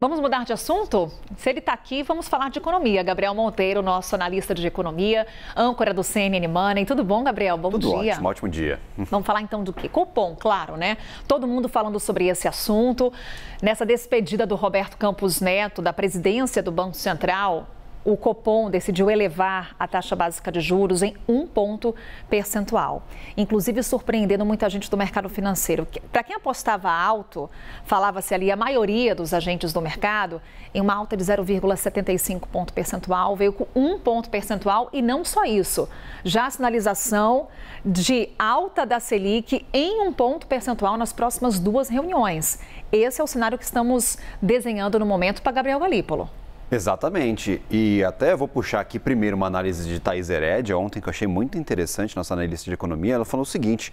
Vamos mudar de assunto? Se ele está aqui, vamos falar de economia. Gabriel Monteiro, nosso analista de economia, âncora do CNN Money. Tudo bom, Gabriel? Bom Tudo dia. Ótimo, ótimo dia. Vamos falar então do quê? Cupom, claro, né? Todo mundo falando sobre esse assunto. Nessa despedida do Roberto Campos Neto, da presidência do Banco Central, o Copom decidiu elevar a taxa básica de juros em um ponto percentual, inclusive surpreendendo muita gente do mercado financeiro. Para quem apostava alto, falava-se ali a maioria dos agentes do mercado em uma alta de 0,75 ponto percentual, veio com um ponto percentual e não só isso, já a sinalização de alta da Selic em um ponto percentual nas próximas duas reuniões. Esse é o cenário que estamos desenhando no momento para Gabriel Galípolo. Exatamente. E até vou puxar aqui primeiro uma análise de Thais Heredia ontem, que eu achei muito interessante, nossa analista de economia. Ela falou o seguinte: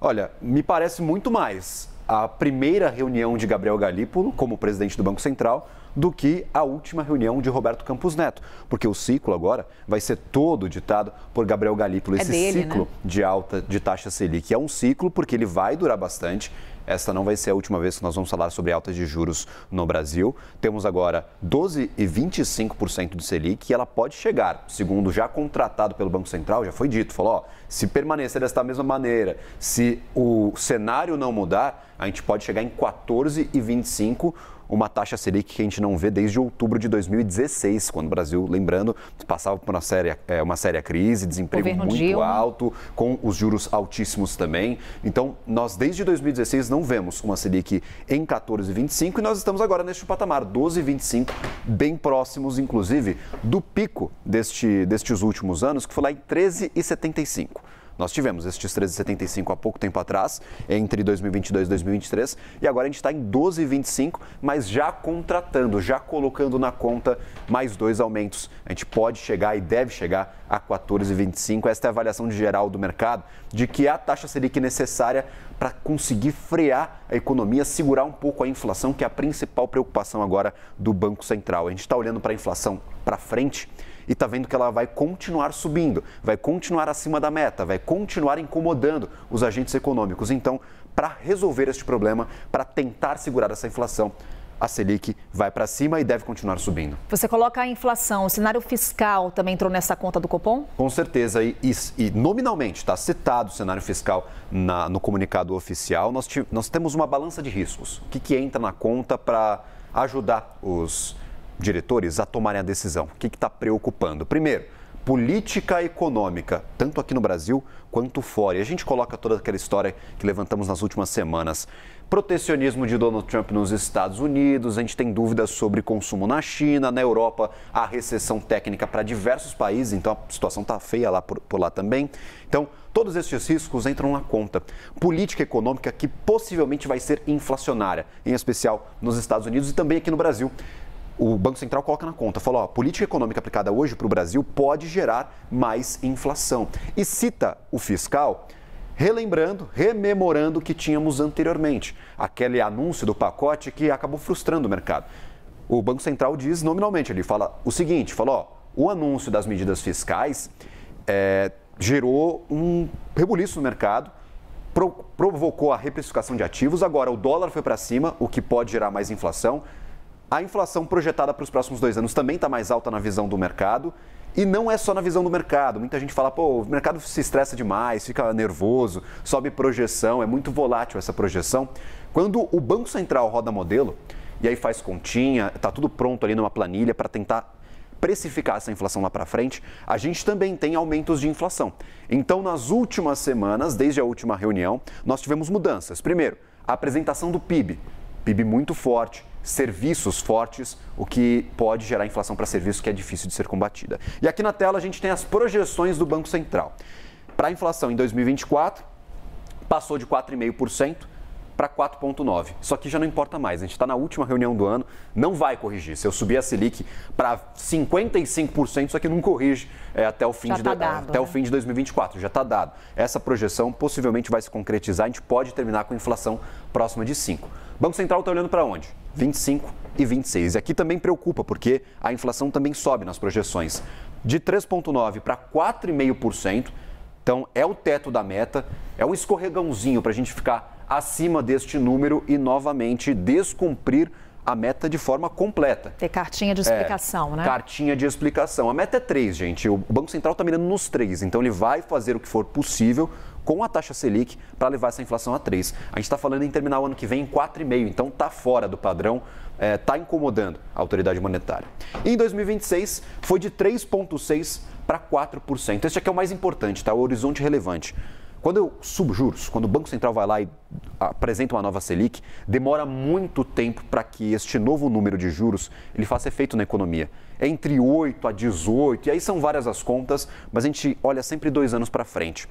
olha, me parece muito mais a primeira reunião de Gabriel Galípolo como presidente do Banco Central do que a última reunião de Roberto Campos Neto, porque o ciclo agora vai ser todo ditado por Gabriel Galípolo. É Esse dele, né? ciclo né? de alta de taxa Selic é um ciclo porque ele vai durar bastante. Esta não vai ser a última vez que nós vamos falar sobre altas de juros no Brasil. Temos agora 12,25% de Selic e ela pode chegar, segundo já contratado pelo Banco Central, já foi dito, falou, ó, se permanecer desta mesma maneira, se o cenário não mudar, a gente pode chegar em 14,25, uma taxa Selic que a gente não vê desde outubro de 2016, quando o Brasil, lembrando, passava por uma séria, é, uma séria crise, desemprego Governo muito alto, com os juros altíssimos também. Então, nós desde 2016 não vemos uma Selic em 14,25 e nós estamos agora neste patamar, 12,25, bem próximos, inclusive, do pico deste, destes últimos anos, que foi lá em 13,75. Nós tivemos estes 13,75 há pouco tempo atrás, entre 2022 e 2023, e agora a gente está em 12,25, mas já contratando, já colocando na conta mais dois aumentos. A gente pode chegar e deve chegar a 14,25. Esta é a avaliação de geral do mercado de que é a taxa Selic necessária para conseguir frear a economia, segurar um pouco a inflação, que é a principal preocupação agora do Banco Central. A gente está olhando para a inflação para frente e está vendo que ela vai continuar subindo, vai continuar acima da meta, vai continuar incomodando os agentes econômicos. Então, para resolver este problema, para tentar segurar essa inflação, a Selic vai para cima e deve continuar subindo. Você coloca a inflação, o cenário fiscal também entrou nessa conta do Copom? Com certeza, e, e, e nominalmente está citado o cenário fiscal na, no comunicado oficial. Nós, nós, temos uma balança de riscos. O que, que entra na conta para ajudar os diretores a tomarem a decisão? O que está preocupando? Primeiro, política econômica, tanto aqui no Brasil quanto fora. E a gente coloca toda aquela história que levantamos nas últimas semanas. Protecionismo de Donald Trump nos Estados Unidos, a gente tem dúvidas sobre consumo na China, na Europa, a recessão técnica para diversos países, então a situação está feia lá por, por lá também. Então, todos esses riscos entram na conta. Política econômica que possivelmente vai ser inflacionária, em especial nos Estados Unidos e também aqui no Brasil o Banco Central coloca na conta, fala, ó, a política econômica aplicada hoje para o Brasil pode gerar mais inflação. E cita o fiscal relembrando, rememorando o que tínhamos anteriormente, aquele anúncio do pacote que acabou frustrando o mercado. O Banco Central diz nominalmente, ele fala o seguinte, falou, ó, o anúncio das medidas fiscais é, gerou um rebuliço no mercado, provocou a reprecificação de ativos, agora o dólar foi para cima, o que pode gerar mais inflação, a inflação projetada para os próximos dois anos também está mais alta na visão do mercado. E não é só na visão do mercado. Muita gente fala, pô, o mercado se estressa demais, fica nervoso, sobe projeção, é muito volátil essa projeção. Quando o Banco Central roda modelo, e aí faz continha, está tudo pronto ali numa planilha para tentar precificar essa inflação lá para frente, a gente também tem aumentos de inflação. Então, nas últimas semanas, desde a última reunião, nós tivemos mudanças. Primeiro, a apresentação do PIB. PIB muito forte, serviços fortes, o que pode gerar inflação para serviços que é difícil de ser combatida. E aqui na tela a gente tem as projeções do Banco Central. Para a inflação em 2024, passou de 4,5% para 4,9%. Só que já não importa mais, a gente está na última reunião do ano, não vai corrigir. Se eu subir a Selic para 55%, isso aqui não corrige é, até, o fim, de, tá dado, até né? o fim de 2024, já está dado. Essa projeção possivelmente vai se concretizar, a gente pode terminar com inflação próxima de 5%. Banco Central está olhando para onde? 25 e 26. E aqui também preocupa, porque a inflação também sobe nas projeções. De 3,9% para 4,5%. Então, é o teto da meta, é um escorregãozinho para a gente ficar acima deste número e novamente descumprir a meta de forma completa. Ter cartinha de é, explicação, é, né? Cartinha de explicação. A meta é três, gente. O Banco Central está mirando nos três, então ele vai fazer o que for possível com a taxa Selic para levar essa inflação a 3. A gente está falando em terminar o ano que vem em 4,5, então está fora do padrão, está é, tá incomodando a autoridade monetária. E em 2026 foi de 3,6% para 4%. Esse aqui é o mais importante, tá? o horizonte relevante. Quando eu subo juros, quando o Banco Central vai lá e apresenta uma nova Selic, demora muito tempo para que este novo número de juros ele faça efeito na economia. É entre 8 a 18, e aí são várias as contas, mas a gente olha sempre dois anos para frente.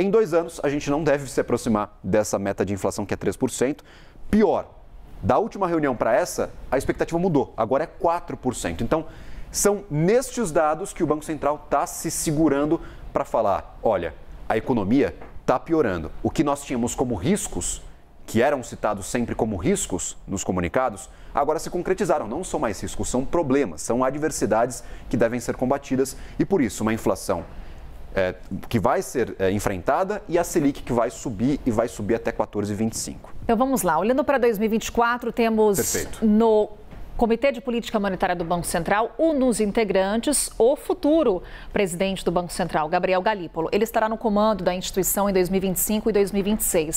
Em dois anos, a gente não deve se aproximar dessa meta de inflação que é 3%. Pior, da última reunião para essa, a expectativa mudou, agora é 4%. Então, são nestes dados que o Banco Central está se segurando para falar: olha, a economia está piorando. O que nós tínhamos como riscos, que eram citados sempre como riscos nos comunicados, agora se concretizaram. Não são mais riscos, são problemas, são adversidades que devem ser combatidas e por isso uma inflação é, que vai ser é, enfrentada e a Selic que vai subir e vai subir até 14,25. Então vamos lá, olhando para 2024, temos Perfeito. no Comitê de Política Monetária do Banco Central, um dos integrantes, o futuro presidente do Banco Central, Gabriel Galípolo. Ele estará no comando da instituição em 2025 e 2026.